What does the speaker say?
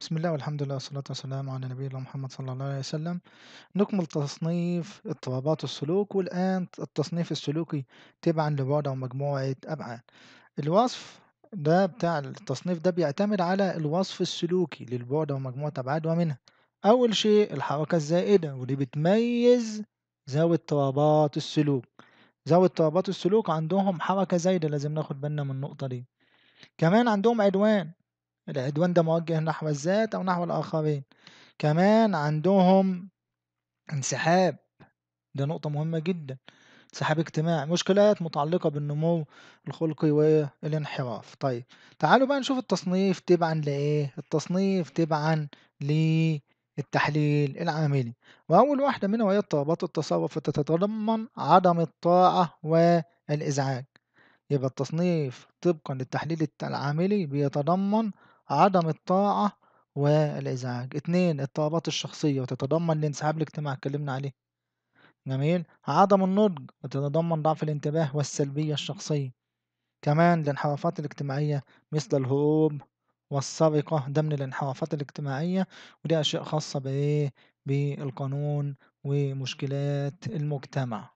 بسم الله والحمد لله والصلاة والسلام على نبينا محمد صلى الله عليه وسلم نكمل تصنيف اضطرابات السلوك والآن التصنيف السلوكي تبعا لبعد أو مجموعة أبعاد الوصف ده بتاع التصنيف ده بيعتمد على الوصف السلوكي للبعد أو مجموعة أبعاد ومنها أول شيء الحركة الزائدة ودي بتميز ذوي اضطرابات السلوك ذوي اضطرابات السلوك عندهم حركة زايدة لازم ناخد بالنا من النقطة دي كمان عندهم عدوان العدوان ده موجه نحو الذات أو نحو الآخرين كمان عندهم انسحاب ده نقطة مهمة جدا انسحاب اجتماعي مشكلات متعلقة بالنمو الخلقي والانحراف طيب تعالوا بقى نشوف التصنيف تبعا لإيه التصنيف تبعا للتحليل العاملي وأول واحدة منها وهي اضطرابات التصرف تتضمن عدم الطاعة والإزعاج يبقى التصنيف طبقا للتحليل العاملي بيتضمن عدم الطاعة والإزعاج اتنين اضطرابات الشخصية وتتضمن الانسحاب الاجتماعي اتكلمنا عليه جميل عدم النضج وتتضمن ضعف الانتباه والسلبية الشخصية كمان الانحرافات الاجتماعية مثل الهروب والسرقة ده من الانحرافات الاجتماعية ودي أشياء خاصة بإيه بالقانون ومشكلات المجتمع